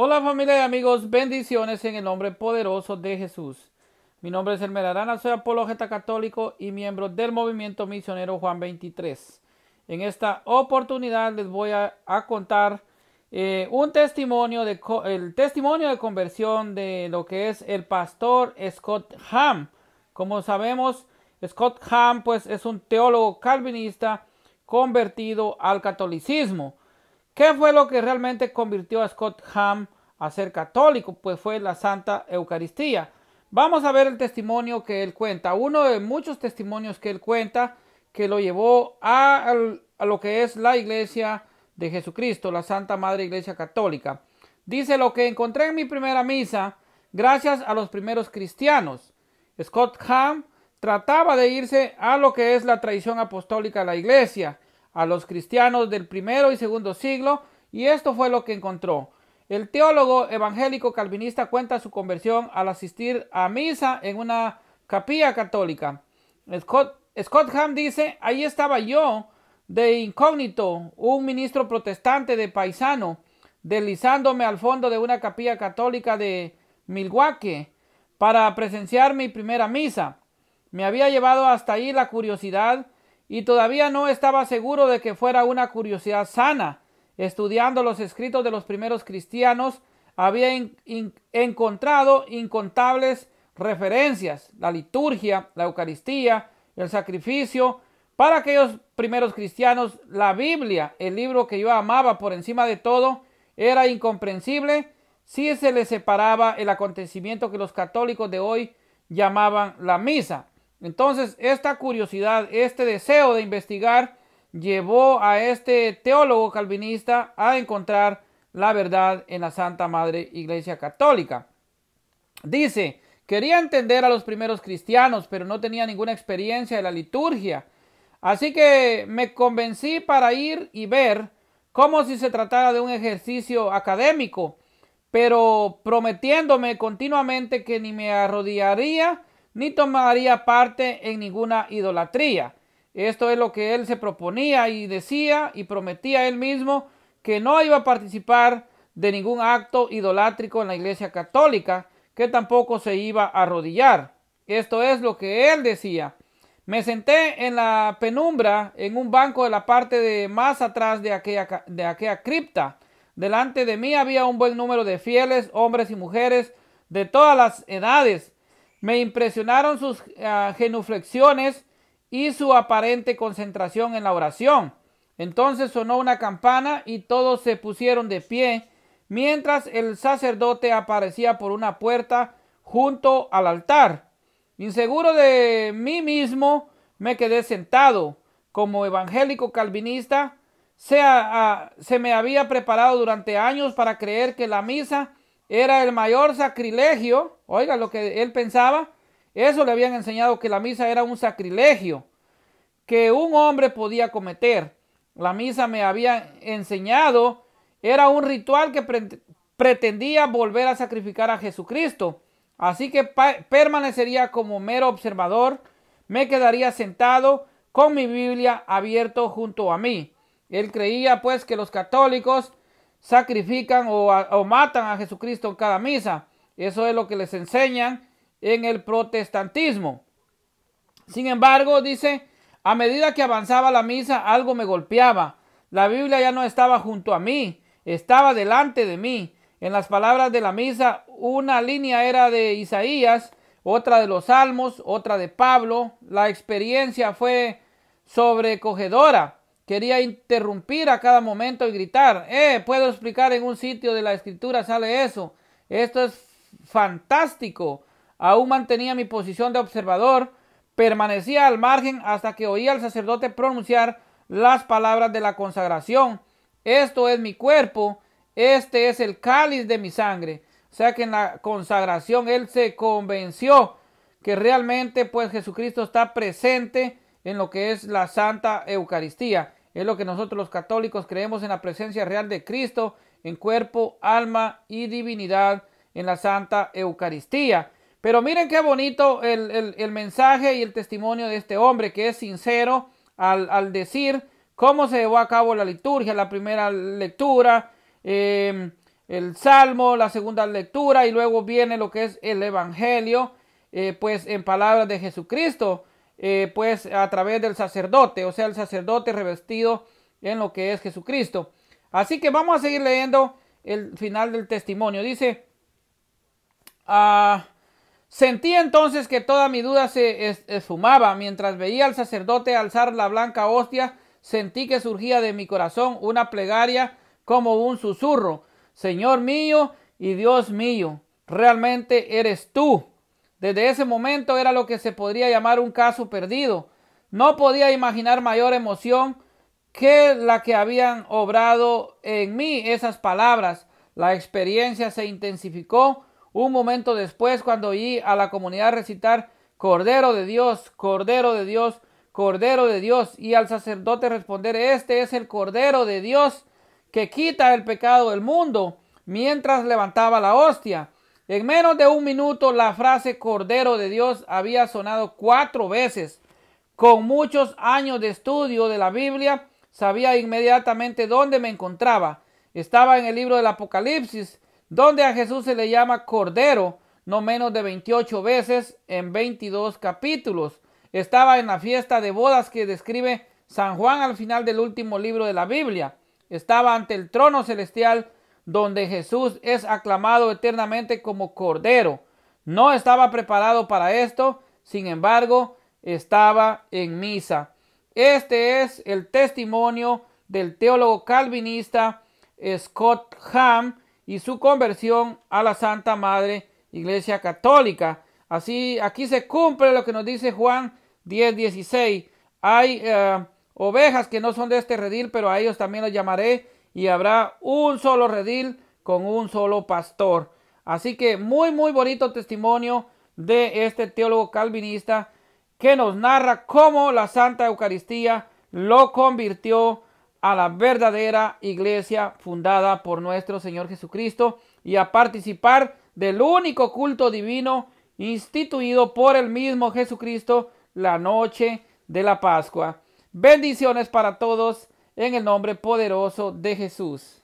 Hola familia y amigos, bendiciones en el nombre poderoso de Jesús. Mi nombre es Elmer Arana, soy apologeta católico y miembro del movimiento misionero Juan 23. En esta oportunidad les voy a, contar eh, un testimonio de el testimonio de conversión de lo que es el pastor Scott Ham. Como sabemos, Scott Ham pues es un teólogo calvinista convertido al catolicismo. ¿Qué fue lo que realmente convirtió a Scott Ham a ser católico? Pues fue la Santa Eucaristía. Vamos a ver el testimonio que él cuenta, uno de muchos testimonios que él cuenta que lo llevó a, lo que es la iglesia de Jesucristo, la Santa Madre Iglesia Católica. Dice lo que encontré en mi primera misa, gracias a los primeros cristianos. Scott Ham trataba de irse a lo que es la tradición apostólica de la iglesia a los cristianos del primero y segundo siglo y esto fue lo que encontró. El teólogo evangélico calvinista cuenta su conversión al asistir a misa en una capilla católica. Scott, Ham dice, ahí estaba yo de incógnito, un ministro protestante de paisano, deslizándome al fondo de una capilla católica de Milwaukee para presenciar mi primera misa. Me había llevado hasta ahí la curiosidad y todavía no estaba seguro de que fuera una curiosidad sana. Estudiando los escritos de los primeros cristianos, había encontrado incontables referencias, la liturgia, la Eucaristía, el sacrificio, para aquellos primeros cristianos, la Biblia, el libro que yo amaba por encima de todo, era incomprensible si se le separaba el acontecimiento que los católicos de hoy llamaban la misa. Entonces, esta curiosidad, este deseo de investigar, llevó a este teólogo calvinista a encontrar la verdad en la Santa Madre Iglesia Católica. Dice, quería entender a los primeros cristianos, pero no tenía ninguna experiencia de la liturgia. Así que me convencí para ir y ver como si se tratara de un ejercicio académico, pero prometiéndome continuamente que ni me arrodillaría ni tomaría parte en ninguna idolatría. Esto es lo que él se proponía y decía y prometía él mismo que no iba a participar de ningún acto idolátrico en la Iglesia Católica, que tampoco se iba a arrodillar. Esto es lo que él decía. Me senté en la penumbra, en un banco de la parte de más atrás de aquella, de aquella cripta. Delante de mí había un buen número de fieles, hombres y mujeres, de todas las edades, me impresionaron sus ah, genuflexiones y su aparente concentración en la oración. Entonces sonó una campana y todos se pusieron de pie, mientras el sacerdote aparecía por una puerta junto al altar. Inseguro de mí mismo, me quedé sentado. Como evangélico calvinista, ah, se me había preparado durante años para creer que la misa era el mayor sacrilegio, oiga lo que él pensaba, eso le habían enseñado que la misa era un sacrilegio que un hombre podía cometer. La misa me había enseñado era un ritual que pretendía volver a sacrificar a Jesucristo. Así que permanecería como mero observador, me quedaría sentado con mi Biblia abierto junto a mí. Él creía pues que los católicos sacrifican o, matan a Jesucristo en cada misa. Eso es lo que les enseñan en el protestantismo. Sin embargo, dice, a medida que avanzaba la misa, algo me golpeaba. La Biblia ya no estaba junto a mí, estaba delante de mí. En las palabras de la misa, una línea era de Isaías, otra de los Salmos, otra de Pablo. La experiencia fue sobrecogedora. Quería interrumpir a cada momento y gritar, eh, puedo explicar en un sitio de la escritura sale eso. Esto es fantástico. Aún mantenía mi posición de observador, permanecía al margen hasta que oía al sacerdote pronunciar las palabras de la consagración. Esto es mi cuerpo, este es el cáliz de mi sangre. O sea que en la consagración él se convenció que realmente pues Jesucristo está presente en lo que es la Santa Eucaristía. Es lo que nosotros los católicos creemos en la presencia real de Cristo en cuerpo, alma y divinidad en la Santa Eucaristía. Pero miren qué bonito el, mensaje y el testimonio de este hombre que es sincero al, decir cómo se llevó a cabo la liturgia, la primera lectura, em, el salmo, la segunda lectura y luego viene lo que es el Evangelio, eh, pues en palabras de Jesucristo. Eh, pues a través del sacerdote, o sea, el sacerdote revestido en lo que es Jesucristo. Así que vamos a seguir leyendo el final del testimonio. Dice, ah, sentí entonces que toda mi duda se esfumaba mientras veía al sacerdote alzar la blanca hostia, sentí que surgía de mi corazón una plegaria como un susurro, Señor mío y Dios mío, realmente eres tú desde ese momento era lo que se podría llamar un caso perdido. No podía imaginar mayor emoción que la que habían obrado en mí esas palabras. La experiencia se intensificó un momento después cuando oí a la comunidad recitar Cordero de Dios, Cordero de Dios, Cordero de Dios, y al sacerdote responder Este es el Cordero de Dios que quita el pecado del mundo, mientras levantaba la hostia. En menos de un minuto la frase Cordero de Dios había sonado cuatro veces. Con muchos años de estudio de la Biblia, sabía inmediatamente dónde me encontraba. Estaba en el libro del Apocalipsis, donde a Jesús se le llama Cordero no menos de 28 veces en 22 capítulos. Estaba en la fiesta de bodas que describe San Juan al final del último libro de la Biblia. Estaba ante el trono celestial donde Jesús es aclamado eternamente como Cordero. No estaba preparado para esto, sin embargo, estaba en misa. Este es el testimonio del teólogo calvinista Scott Ham y su conversión a la Santa Madre Iglesia Católica. Así, aquí se cumple lo que nos dice Juan 10:16. Hay eh, ovejas que no son de este redil, pero a ellos también los llamaré y habrá un solo redil con un solo pastor. Así que muy, muy bonito testimonio de este teólogo calvinista que nos narra cómo la Santa Eucaristía lo convirtió a la verdadera iglesia fundada por nuestro Señor Jesucristo y a participar del único culto divino instituido por el mismo Jesucristo la noche de la Pascua. Bendiciones para todos en el nombre poderoso de Jesús.